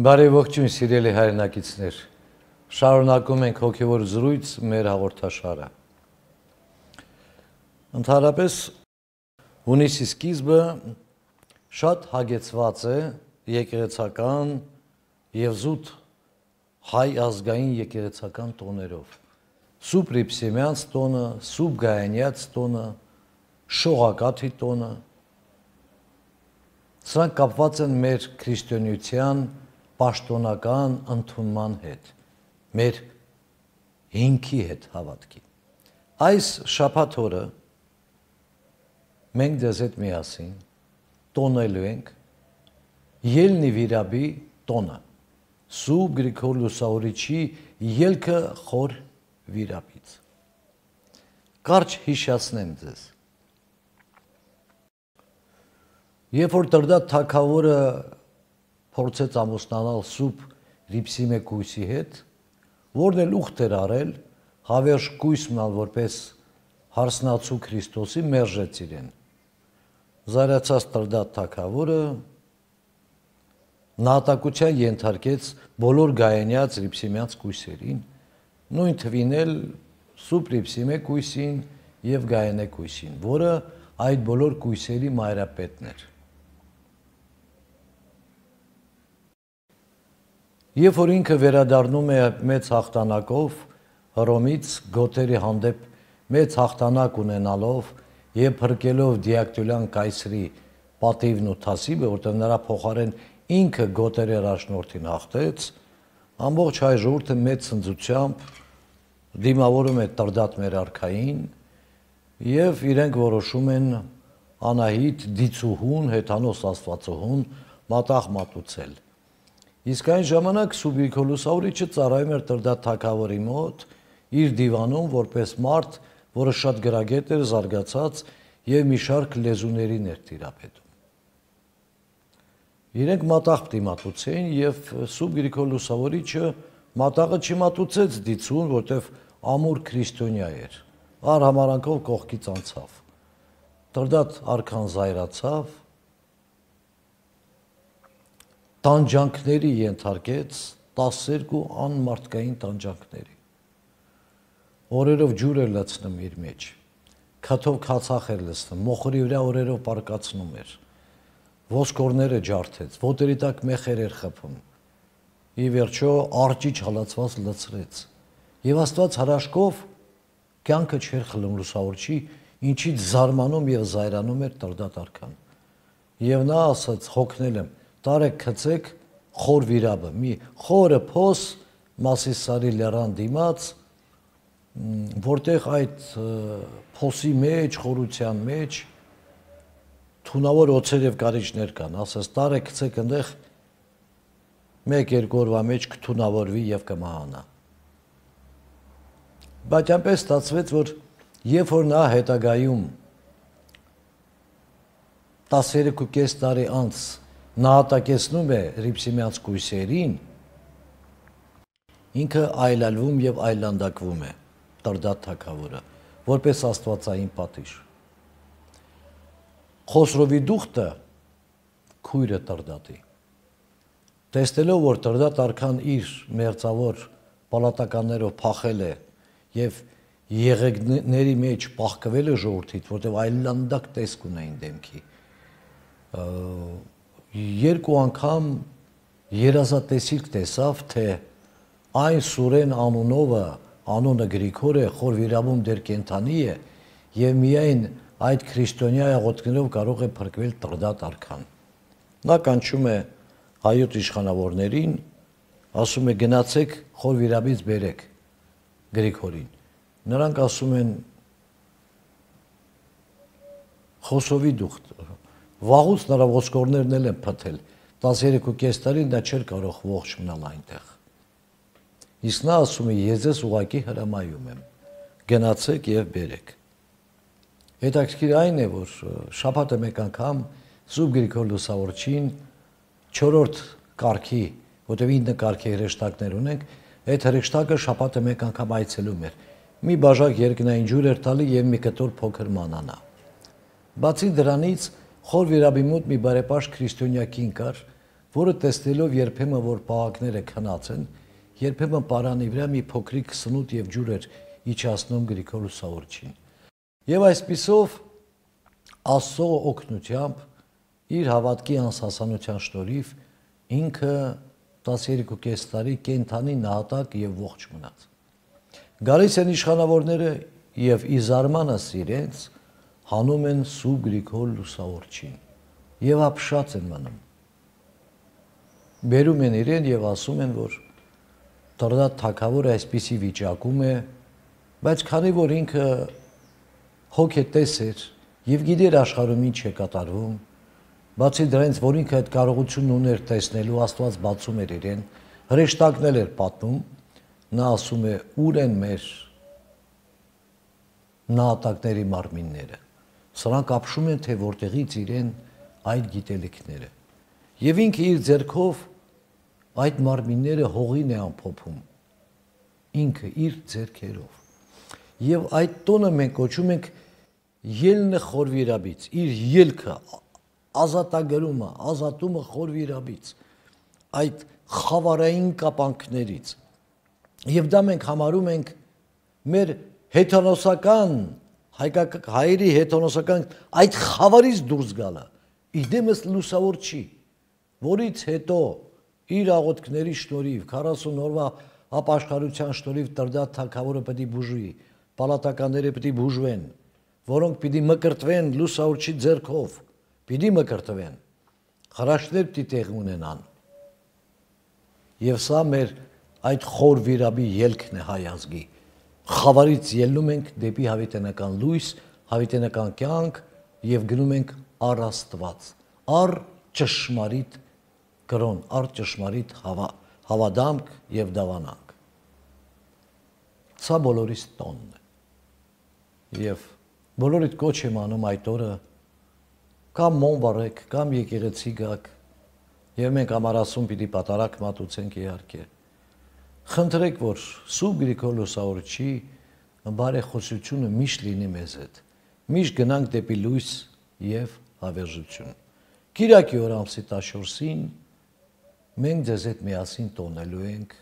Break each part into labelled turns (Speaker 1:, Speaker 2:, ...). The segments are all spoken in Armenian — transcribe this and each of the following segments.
Speaker 1: Բարև ողջույն սիրելի հայրենակիցներ։ Շարունակում ենք հոգևոր զրույց մեր հաղորդաշարը։ Ընդհանրապես հունիսի սկիզբը շատ հագեցված է եկեղեցական եւ զուտ հայ ազգային եկեղեցական տոներով։ Սուրբ Իփսիմյանց տոնը, Սուրբ Գայանյաց տոնը, Շողակաթի տոնը։ Սրանք կապված են մեր քրիստոնեության պաշտոնական ընդունման հետ, մեր հինքի հետ հավատքի։ Այս շաբաթ օրը մենք դեզ հետ միասին տոնելու ենք Ելնի Վիրաբի տոնը։ Սուրբ Գրիգոր Լուսավորիչի ելքը խոր վիրապից։ Կարճ հիշացնեմ ձեզ։ Երբ որ Տրդատ թակավորը փորձեց ամուսնանալ Սուրբ Լիպսիմե Կույսի հետ, որն էլ ուխտ էր արել հավերժ Կույսմնան որպես հարսնացու Քրիստոսի մերժեց իրեն։ Զարացած տրդատ թակավորը նահատակության ենթարկեց բոլոր գայանյաց Լիպսիմյանց Կույսերին, նույն թվին էլ Սուրբ Լիպսիմե Կույսին եւ Գայանե Կույսին, որը այդ բոլոր Կույսերի մայրապետն էր։ Երբ որ ինքը վերադառնում է մեծ հաղթանակով Հռոմից գոթերի հանդեպ մեծ հաղթանակ ունենալով եւ հրկելով Դիակտյուլյան կայսրի պատիվն ու թասիբը, որտեղ նրա փոխարեն ինքը գոթերի առաջնորդին հաղթեց, ամբողջ հայ ժողովուրդը մեծ ցնծությամբ դիմավորում է Տրդատ մեր արքային եւ իրենք որոշում են Անահիտ դիցուհուն, հեթանոս աստվածուհուն մատաղ մատուցել։ մատ Իսկ այն ժամանակ Սուբիկոլոսավրիչը ծառայում էր Տրդա թակավորի մոտ իր դիվանում որպես մարդ, որը շատ գրագետ էր, զարգացած եւ մի շարք լեզուներին էր տիրապետում։ Իրենք մատաղ պիտի մատուցեին եւ Սուբիկոլոսավրիչը մատաղը չմատուցեց դիցուն, որտեվ ամուր քրիստոնյա էր։ Արհամարանքով կողքից անցավ։ Տրդատ արքան զայրացավ տանջանքների ենթարկեց 12 անմարդկային տանջանքների։ Օրերով ջուր էր լցնում իր մեջ, քաթով քացախ էր լցնում, մոխրի վրա օրերով պարկացնում էր։ Ոսկորները ջարդեց, ոտերի տակ մեխեր էր խփում։ Ի վերջո արջիչ հալածված լցրեց։ Եվ Աստված հրաշքով կյանքը չեր խլում լուսավորչի, ինչից զարմանում եւ զայրանում էր Տարդատ արքան։ Եվ նա ասաց՝ հոգնել եմ, տարեք գցեք խոր վիրաբը, մի խորը փոս Մասիսարի լեռան դիմաց, որտեղ այդ փոսի մեջ, խորության մեջ թունավոր օծեր եւ գարիչներ կան, ասես տարեք գցեք այնտեղ 1-2 օրվա մեջ կթունավորվի եւ կմահանա։ Բայց այնպես ստացվեց, որ երբ որ նա հետագայում 12.5 տարի անց նա ատակեցնում է ռիփսիմյանց կույսերին, ինքը այլալվում եւ այլանդակվում է Տրդատ թակավորը, որպես աստվածային պատիժ։ Խոսրովի դուխտը քույրը Տրդատի։ Տեսնելով որ Տրդատ արքան իր մերձավոր պալատականներով փախել է եւ եղեգների մեջ փախկվել է ժողովրդից, որտեղ այլանդակ տեսք ունեին դեմքի։ Ա, երկու անգամ երազատեսիլք տեսավ, թե այն Սուրեն անունովը, անունը Գրիգորը խոր վիրաբում դեր կենթանի է եւ միայն այդ քրիստոնյա աղոթքներով կարող է փրկվել տրդատ արքան։ Նա կանչում է հայոց իշխանավորներին, ասում է գնացեք խոր վիրաբից բերեք Գրիգորին։ Նրանք ասում են Խոսովի դուխտ վաղուց նրա ոսկորներն էլ են փթել 13.5 տարին դա չէր կարող ողջ մնալ այնտեղ իսկ նա ասում է ես ես ուղակի հրամայում եմ գնացեք եւ բերեք հետաքրքիր այն է որ շաբաթը մեկ անգամ Սուրբ Գրիգոր Լուսավորչին 4-րդ կարգի որտեղ 9 կարգի հրեշտակներ ունենք այդ հրեշտակը շաբաթը մեկ անգամ այցելում էր մի բաժակ երկնային ջուր էր տալի եւ մի կտոր փոքր մանանա բացի դրանից Խոր վերաբի մոտ մի բարեպաշ քրիստոնյակին կար, որը տեսնելով երբեմն որ պահակները քնած են, երբեմն պարանի վրա մի փոքրիկ սնուտ եւ ջուր էր իջացնում Գրիգոր Սավորչին։ Եվ այսպիսով Աստծո օգնությամբ իր հավատքի անսասանության շնորհիվ ինքը 12.5 տարի կենթանի նահատակ եւ ողջ մնաց։ Գալիս են իշխանավորները եւ ի զարմանս իրենց հանում են Սուրբ Գրիգոր Լուսավորչին եւ ապշած են մնում։ Բերում են իրեն եւ ասում են, որ Տորդա թակավորը այսպիսի վիճակում է, բայց քանի որ ինքը հոգետես էր եւ գիտեր աշխարհում ինչ է կատարվում, բացի դրանից, որ ինքը այդ կարողությունն ուներ տեսնելու, Աստված բացում էր իրեն, հրեշտակն էր պատնում, նա ասում է՝ «Ուր են մեր նահատակների մարմինները» սրանք ապշում են թե որտեղից իրեն այդ գիտելիքները։ Եվ ինքը իր ձեռքով այդ մարմինները հողին է ամփոփում։ Ինքը իր ձեռքերով։ Եվ այդ տոնը մենք կոչում ենք ելնը խորվիրաբից, իր ելքը ազատագրումը, ազատումը խորվիրաբից, այդ խավարային կապանքներից։ Եվ դա մենք համարում ենք մեր հեթանոսական հայկակ հայերի հետոնոսական այդ խավարից դուրս գալը իդեմս լուսավոր չի որից հետո իր աղոթքների շնորհիվ 40 օրվա ապաշխարության շնորհիվ տրդատ թակավորը պետք է բուժվի պալատականները պետք է բուժվեն որոնք պիտի մկրտվեն լուսավորչի ձեռքով պիտի մկրտվեն խրաշներ պիտի տեղ ունենան եւ սա մեր այդ խոր վիրաբի ելքն է հայ ազգի խավարից ելնում ենք դեպի հավիտենական լույս, հավիտենական կյանք եւ գնում ենք առ Աստված, առ ճշմարիտ գրոն, առ ճշմարիտ հավա, հավադամք եւ դավանանք։ Սա բոլորիս տոնն է։ Եվ բոլորիդ կոչ եմ անում այդ օրը կամ մոն բարեք, կամ եկեղեցի գաք։ Եվ մենք ամառասում պիտի պատարակ մատուցենք իհարկե խնդրեք, որ Սուրբ Գրիգորոս Սավորչի բարեխոսությունը միշտ լինի մեզ հետ։ Միշտ գնանք դեպի լույս եւ հավերժություն։ Կիրակի օր ամսի 14-ին մենք ձեզ հետ միասին տոնելու ենք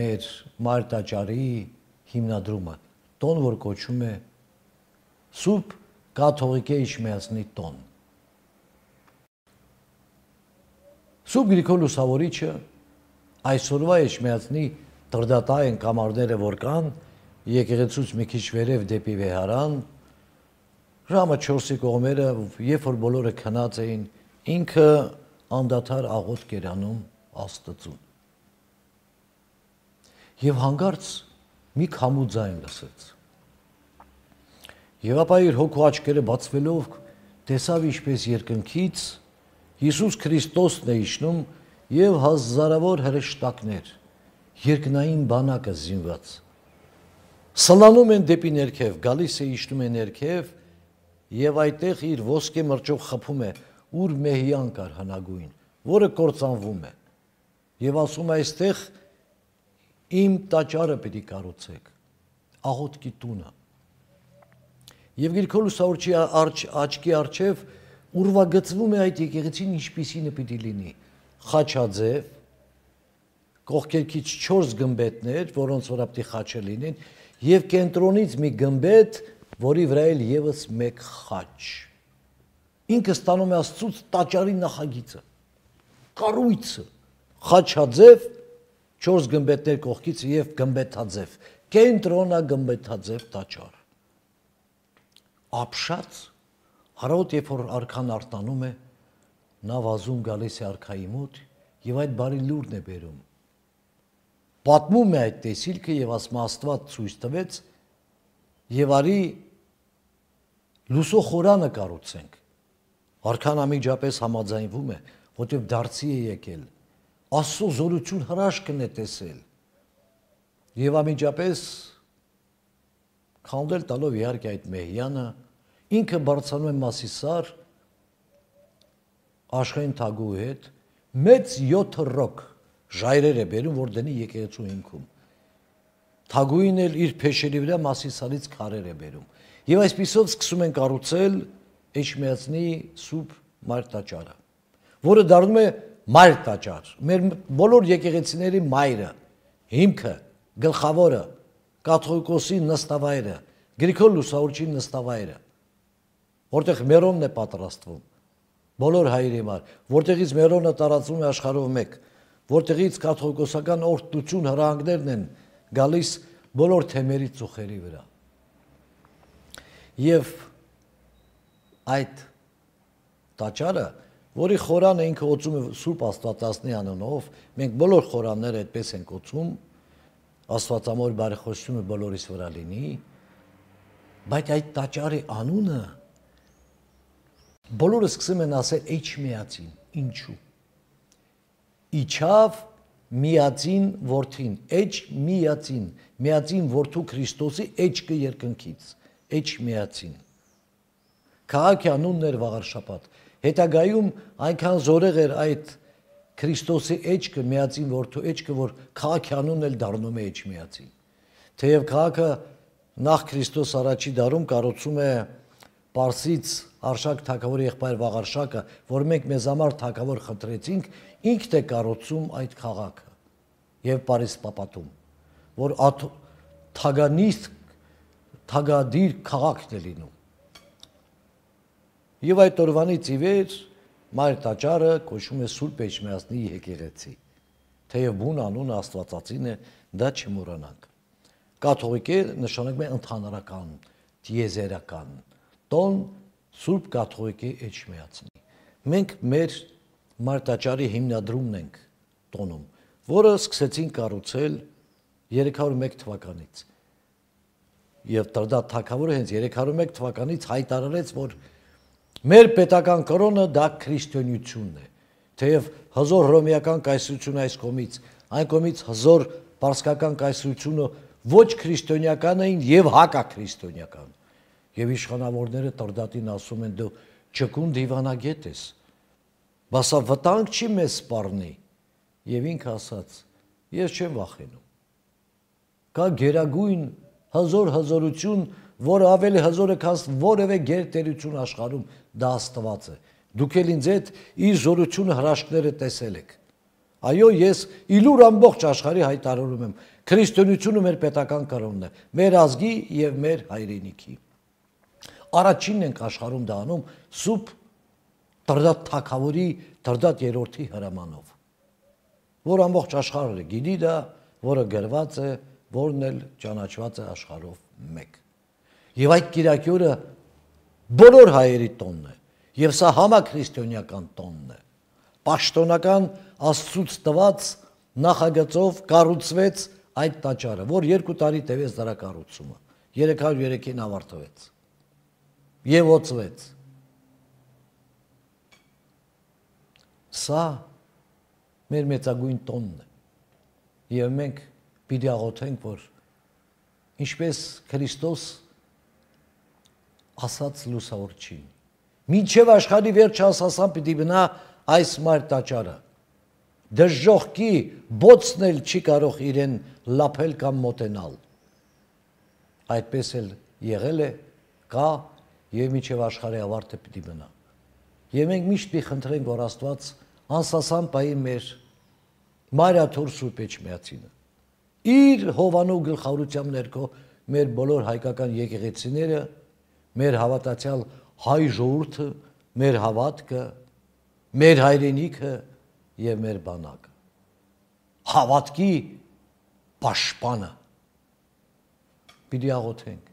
Speaker 1: մեր մարտաճարի հիմնադրումը, տոն, որ կոչում է Սուրբ Կաթողիկե Իշմիածնի տոն։ Սուրբ Գրիգոր Լուսավորիչը այսօրվա Իշմիածնի դրդատա են կամարները, որ կան եկեղեցուց մի քիչ վերև դեպի վեհարան ժամը 4-ի կողմերը, երբ որ բոլորը քնած էին, ինքը անդադար աղոտ կերանում Աստծուն։ Եվ հանգարց մի քամու ձայն լսեց։ Եվ ապա իր հոգու աչքերը բացվելով տեսավ ինչպես երկնքից Հիսուս Քրիստոսն է իջնում եւ հազարավոր հրեշտակներ երկնային բանակը զինված սլանում են դեպի ներքև գալիս է իջնում է ներքև եւ այդտեղ իր ոսկե մրճով խփում է ուր մեհյան կար հնագույն որը կործանվում է եւ ասում է այստեղ իմ տաճարը պիտի կառուցեք աղոտկի տունը եւ գիրքոլուսավորչի աչ աչքի արչև արչ, արչ, արչ, արչ, արչ, արչ, արչ, արչ, ուրվագծվում է այդ եկեղեցին ինչպիսին է պիտի լինի Խաչաձև, կողքերքից 4 գմբետներ, որոնց վրա պետք է խաչը լինեն, եւ կենտրոնից մի գմբետ, որի վրա էլ եւս մեկ խաչ։ Ինքը ստանում է Աստծուց տաճարի նախագիծը, կառույցը, խաչաձև 4 գմբետներ կողքից եւ գմբետաձև, կենտրոնա գմբետաձև տաճար։ Ապշած հարաոտ երբ որ արքան արտանում է նա վազում գալիս է արքայի մոտ եւ այդ բարի լուրն է բերում պատմում է այդ տեսիլքը եւ ասում աստված ցույց տվեց եւ արի լուսո խորանը կառուցենք արքան ամիջապես համաձայնվում է որտեղ դարձի է եկել աստծո զորություն հրաշքն է տեսել եւ ամիջապես քանդել տալով իհարկե այդ մեհյանը ինքը բարձանում է Մասիսար Աշխեն Թագուի հետ մեծ 7 ռոք ժայռեր է բերում, որ դնի եկեղեցու հիմքում։ Թագուին էլ իր փեշերի վրա massիսալից քարեր է բերում։ Եվ այսպիսով սկսում են կառուցել Էջմիածնի Սուրբ Մայր տաճարը, որը դառնում է Մայր տաճար։ Մեր բոլոր եկեղեցիների մայրը, հիմքը, գլխավորը, կաթողիկոսի նստավայրը, Գրիգոր Լուսավորչի նստավայրը, որտեղ Մերոնն է պատրաստվում բոլոր հայերի համար, որտեղից Մերոնը տարածվում է աշխարհով մեկ, որտեղից կաթողիկոսական օրդություն հրահանգներն են գալիս բոլոր թեմերի ծուխերի վրա։ Եվ այդ տաճարը, որի խորանը ինքը օծում է Սուրբ Աստվածածնի անունով, մենք բոլոր խորանները այդպես ենք օծում, Աստվածամոր բարեխոսությունը բոլորիս վրա լինի, բայց այդ տաճարի անունը Բոլորը սկսում են ասել «Էջ միածին»։ Ինչու։ Իջավ միածին որդին, «Էջ միածին», միածին որդու Քրիստոսի էջքը երկնքից, «Էջ միածին»։ Քաղաքի անունն էր Վաղարշապատ։ Հետագայում այնքան զորեղ էր այդ Քրիստոսի էջքը, միածին որդու էջքը, որ քաղաքի անունն էլ դառնում է «Էջ միածին»։ Թեև քաղաքը նախ Քրիստոս առաջի դարում կառուցում է Պարսից Արշակ Թագավորի եղբայր Վաղարշակը, որ մենք մեզ համար Թագավոր խնդրեցինք, ինքն է կառուցում այդ քաղաքը եւ Փարիզ պապատում, որ թագանիստ թագադիր քաղաքն է լինում։ Եվ այդ օրվանից ի վեր մայր տաճարը կոչվում է Սուրբ Էջմիածնի եկեղեցի։ Թեև բուն անունը Աստվածածին է, դա չմոռանանք։ Կաթողիկ է նշանակում է ընդհանրական, դիեզերական, տոն Սուրբ Կաթողիկի էջ միացնի։ Մենք մեր մարտաճարի հիմնադրումն ենք տոնում, որը սկսեցին կառուցել 301 թվականից։ Եվ դրդա թակավորը հենց 301 թվականից հայտարարեց, որ մեր պետական կրոնը դա քրիստոնեությունն է։ Թեև հզոր ռոմեական կայսրությունը այս կողմից, այն կողմից հզոր պարսկական կայսրությունը ոչ քրիստոնեական էին եւ հակաքրիստոնեական եւ իշխանավորները տրդատին ասում են դու ճկուն դիվանագետ ես բասա վտանգ չի մեզ սպառնի եւ ինքը ասաց ես չեմ վախենում կա գերագույն հզոր հզորություն որը ավելի հզոր է քան որևէ գերտերություն աշխարհում դա աստված է դուք էլ ինձ այդ իր զորությունը հրաշքները տեսել եք Այո, ես իլուր ամբողջ աշխարհի հայտարարում եմ. քրիստոնեությունը մեր պետական կրոնն է, մեր ազգի եւ մեր հայրենիքի։ Առաջինն ենք աշխարհում դա անում սուբ դրդատ թակավորի դրդատ երրորդի հրամանով որ ամբողջ աշխարհը գիտի դա, որը գրված է, որն էլ ճանաչված է աշխարհով մեկ։ Եվ այդ Կիրակի օրը բոլոր հայերի տոնն է, եւ սա համաքրիստոնեական տոնն է։ Պաշտոնական Աստծուց տված նախագծով կառուցվեց այդ տաճարը, որ երկու տարի տևեց դրա կառուցումը։ 303-ին ավարտվեց եւ ոցվեց։ Սա մեր մեծագույն տոնն է։ Եվ մենք պիտի աղոթենք, որ ինչպես Քրիստոս ասաց լուսավորչին, մինչև աշխարհի վերջը ասասան պիտի բնա այս մար տաճարը։ Դժողքի բոցն էլ չի կարող իրեն լափել կամ մոտենալ։ Այդպես էլ եղել է կա եւ միջև աշխարհի ավարտը պիտի մնա։ Եվ մենք միշտ մի խնդրենք, որ Աստված անսասան պայի մեր մարաթոր սուրբեջ միացինը։ Իր հովանու գլխավորությամբ ներքո մեր բոլոր հայկական եկեղեցիները, մեր հավատացյալ հայ ժողովուրդը, մեր հավատքը, մեր հայրենիքը եւ մեր բանակը։ Հավատքի պաշտպանը պիտի աղոթենք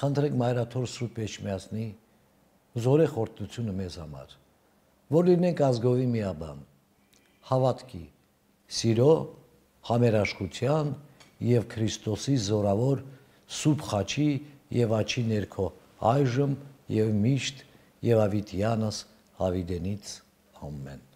Speaker 1: խնդրեք մայրաթորս ռուպեջ միացնի զորե խորտությունը մեզ համար որ լինենք ազգովի միաբան հավատքի սիրո համերաշխության եւ Քրիստոսի զորավոր սուրբ խաչի եւ աչի ներքո այժմ եւ միշտ եւ ավիտյանս հավիդենից ամեն